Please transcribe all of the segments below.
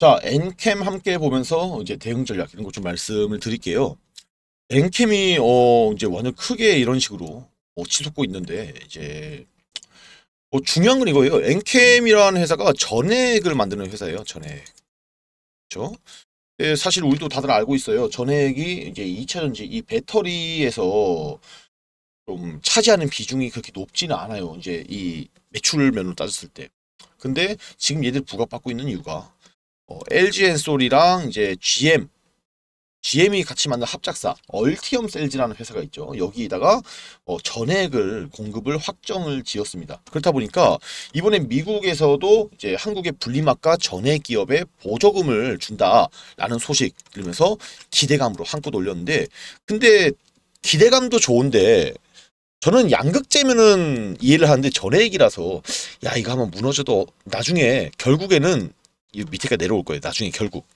자, 엔캠 함께 보면서 이제 대응 전략 이런 것 좀 말씀을 드릴게요. 엔캠이 어 이제 완전 크게 이런 식으로 어, 치솟고 있는데 이제 어, 중요한 건 이거예요. 엔캠이라는 회사가 전액을 만드는 회사예요. 전액. 그렇죠? 예, 사실 우리도 다들 알고 있어요. 전액이 이제 2차전지 이 배터리에서 좀 차지하는 비중이 그렇게 높지는 않아요. 이제 이 매출면으로 따졌을 때. 근데 지금 얘들 부각받고 있는 이유가 어, LG n 솔이랑 이제 GM GM이 같이 만든 합작사 얼티엄 셀즈라는 회사가 있죠. 여기에다가 어, 전액을 공급을 확정을 지었습니다. 그렇다 보니까 이번에 미국에서도 이제 한국의 분리막과 전액 기업에 보조금을 준다라는 소식 들으면서 기대감으로 한껏 올렸는데 근데 기대감도 좋은데 저는 양극재면은 이해를 하는데 전액이라서 야 이거 한번 무너져도 나중에 결국에는 밑에가 내려올 거예요. 나중에 결국.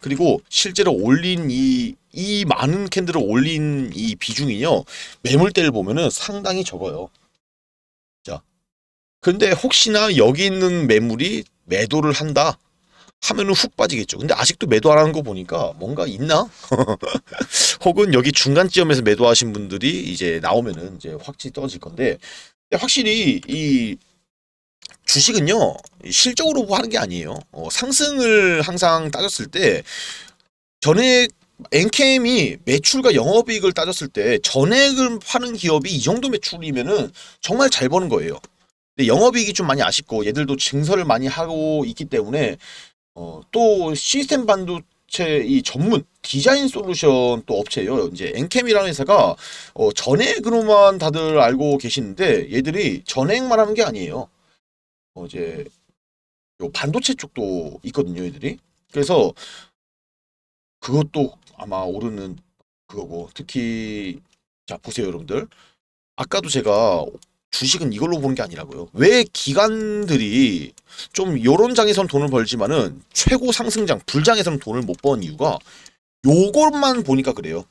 그리고 실제로 올린 이, 이 많은 캔들을 올린 이 비중이요. 매물대를 보면은 상당히 적어요. 자. 근데 혹시나 여기 있는 매물이 매도를 한다. 하면은 훅 빠지겠죠. 근데 아직도 매도 안 하는 거 보니까 뭔가 있나? 혹은 여기 중간 지점에서 매도하신 분들이 이제 나오면은 이제 확실히 떨어질 건데 확실히 이 주식은요 실적으로 하는 게 아니에요. 어, 상승을 항상 따졌을 때 전액 n k m 이 매출과 영업이익을 따졌을 때 전액을 파는 기업이 이 정도 매출이면은 정말 잘 버는 거예요. 근데 영업이익이 좀 많이 아쉽고 얘들도 증설을 많이 하고 있기 때문에 어, 또 시스템 반도체 이 전문 디자인 솔루션 또 업체예요. 이제 엔캠이라는 회사가 어, 전액으로만 다들 알고 계시는데 얘들이 전액만 하는 게 아니에요. 어제 요 반도체 쪽도 있거든요, 얘들이. 그래서 그것도 아마 오르는 그거고 특히 자 보세요, 여러분들. 아까도 제가 주식은 이걸로 보는 게 아니라고요. 왜 기관들이 좀 요런 장에선 돈을 벌지만은 최고 상승장, 불장에서는 돈을 못 번 이유가 요것만 보니까 그래요.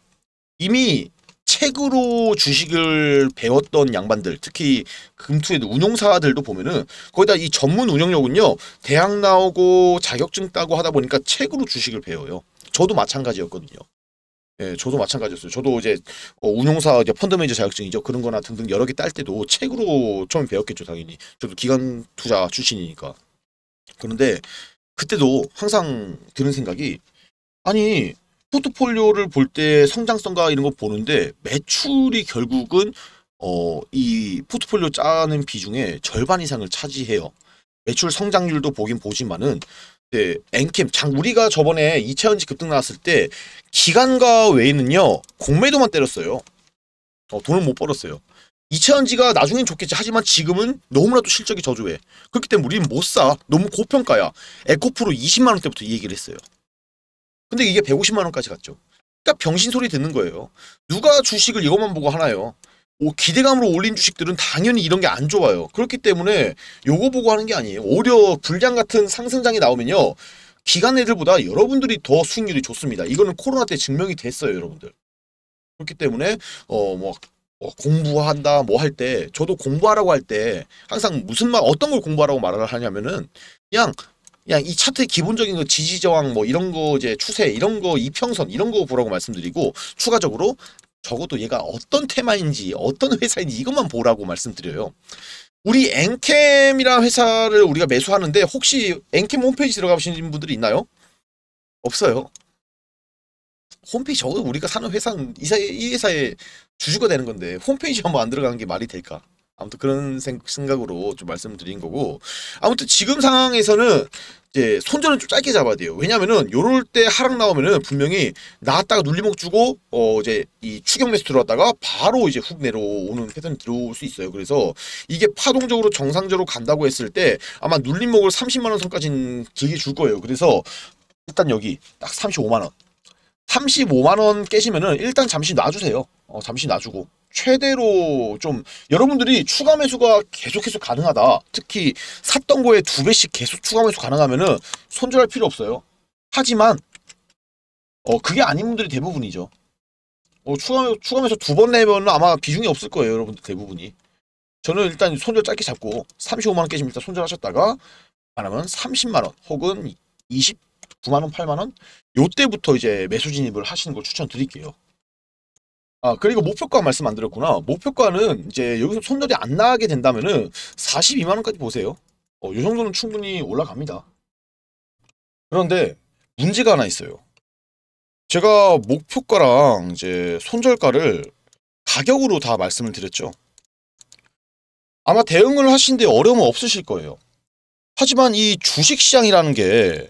이미 책으로 주식을 배웠던 양반들 특히 금투에 운용사들도 보면은 거의 다 이 전문 운영력은요 대학 나오고 자격증 따고 하다 보니까 책으로 주식을 배워요 저도 마찬가지였거든요 예, 저도 마찬가지였어요. 저도 이제 어, 운용사 이제 펀드 매니저 자격증이죠. 그런 거나 등등 여러 개 딸 때도 책으로 처음 배웠겠죠, 당연히. 저도 기관 투자 출신이니까. 그런데 그때도 항상 드는 생각이 아니, 포트폴리오를 볼 때 성장성과 이런 거 보는데 매출이 결국은 어, 이 포트폴리오 짜는 비중의 절반 이상을 차지해요. 매출 성장률도 보긴 보지만은 네, 엔캠 장 우리가 저번에 이차전지 급등 나왔을 때 기간과 외에는요 공매도만 때렸어요. 어, 돈을 못 벌었어요. 이차전지가 나중엔 좋겠지 하지만 지금은 너무나도 실적이 저조해. 그렇기 때문에 우리는 못 사. 너무 고평가야. 에코프로 20만원 대부터이 얘기를 했어요. 근데 이게 150만 원까지 갔죠. 그러니까 병신 소리 듣는 거예요. 누가 주식을 이것만 보고 하나요? 오, 기대감으로 올린 주식들은 당연히 이런 게 안 좋아요. 그렇기 때문에 요거 보고 하는 게 아니에요. 오히려 불량 같은 상승장이 나오면요. 기간 애들보다 여러분들이 더 수익률이 좋습니다. 이거는 코로나 때 증명이 됐어요, 여러분들. 그렇기 때문에 어뭐 뭐 공부한다 뭐 할 때 저도 공부하라고 할 때 항상 무슨 말 어떤 걸 공부하라고 말을 하냐면은 그냥 그냥 이 차트의 기본적인 그 지지 저항 뭐 이런 거 이제 추세 이런 거 이평선 이런 거 보라고 말씀드리고 추가적으로 적어도 얘가 어떤 테마인지 어떤 회사인지 이것만 보라고 말씀드려요. 우리 엔캠이라는 회사를 우리가 매수하는데 혹시 엔캠 홈페이지 들어가보신 분들이 있나요? 없어요. 홈페이지 적어도 우리가 사는 회사는 이 회사의 주주가 되는 건데 홈페이지 한번 안 들어가는 게 말이 될까? 아무튼 그런 생각으로 좀 말씀드린 거고 아무튼 지금 상황에서는 이제 손절은 좀 짧게 잡아야 돼요. 왜냐면은 요럴 때 하락 나오면은 분명히 나왔다가 눌리목 주고 어 이제 이 추격 매수 들어왔다가 바로 이제 훅 내려오는 패턴이 들어올 수 있어요. 그래서 이게 파동적으로 정상적으로 간다고 했을 때 아마 눌림목을 30만 원 선까지는 길게 줄 거예요. 그래서 일단 여기 딱 35만 원 35만원 깨시면은 일단 잠시 놔주세요. 어, 잠시 놔주고. 최대로 좀 여러분들이 추가 매수가 계속 해서 가능하다. 특히 샀던 거에 두 배씩 계속 추가 매수 가능하면은 손절할 필요 없어요. 하지만 어 그게 아닌 분들이 대부분이죠. 어 추가 추가 매수 두 번 내면 네 아마 비중이 없을 거예요, 여러분들 대부분이. 저는 일단 손절 짧게 잡고 35만 원깨시면 일단 손절하셨다가 말하면 30만 원 혹은 20 9만원, 8만원 요때부터 이제 매수 진입을 하시는 걸 추천드릴게요. 아 그리고 목표가 말씀 안 드렸구나. 목표가는 이제 여기서 손절이 안 나게 된다면은 42만원까지 보세요. 어, 요 정도는 충분히 올라갑니다. 그런데 문제가 하나 있어요. 제가 목표가랑 이제 손절가를 가격으로 다 말씀을 드렸죠. 아마 대응을 하시는데 어려움은 없으실 거예요. 하지만 이 주식시장이라는 게